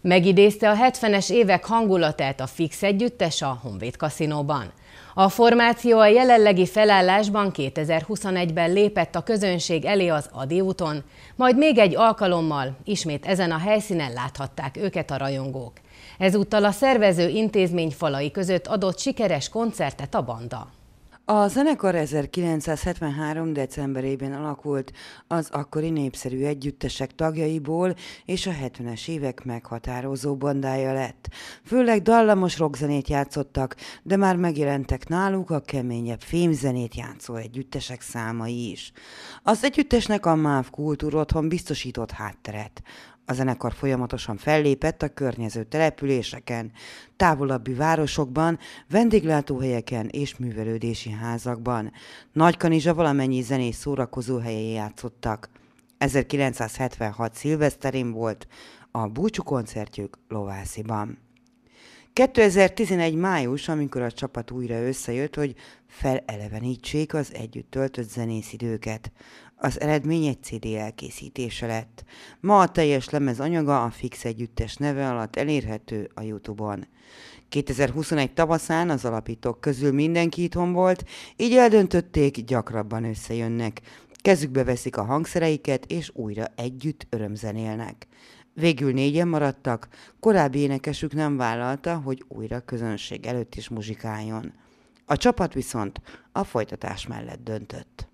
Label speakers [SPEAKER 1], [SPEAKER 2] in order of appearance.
[SPEAKER 1] Megidézte a 70-es évek hangulatát a Fix együttes a Honvéd kaszinóban. A formáció a jelenlegi felállásban 2021-ben lépett a közönség elé az Adi úton, majd még egy alkalommal ismét ezen a helyszínen láthatták őket a rajongók. Ezúttal a szervező intézmény falai között adott sikeres koncertet a banda.
[SPEAKER 2] A zenekar 1973. decemberében alakult az akkori népszerű együttesek tagjaiból, és a 70-es évek meghatározó bandája lett. Főleg dallamos rockzenét játszottak, de már megjelentek náluk a keményebb fémzenét játszó együttesek számai is. Az együttesnek a MÁV kultúrotthon biztosított hátteret. A zenekar folyamatosan fellépett a környező településeken, távolabbi városokban, vendéglátóhelyeken és művelődési házakban. Kanizsa valamennyi zenés szórakozó helyén játszottak. 1976 szilveszterén volt a búcsú koncertjük Lovásziban. 2011 május, amikor a csapat újra összejött, hogy felelevenítsék az együtt töltött zenész időket. Az eredmény egy CD elkészítése lett. Ma a teljes lemez anyaga a Fix Együttes neve alatt elérhető a Youtube-on. 2021 tavaszán az alapítók közül mindenki itthon volt, így eldöntötték, gyakrabban összejönnek. Kezükbe veszik a hangszereiket, és újra együtt örömzenélnek. Végül négyen maradtak, korábbi énekesük nem vállalta, hogy újra közönség előtt is muzsikáljon. A csapat viszont a folytatás mellett döntött.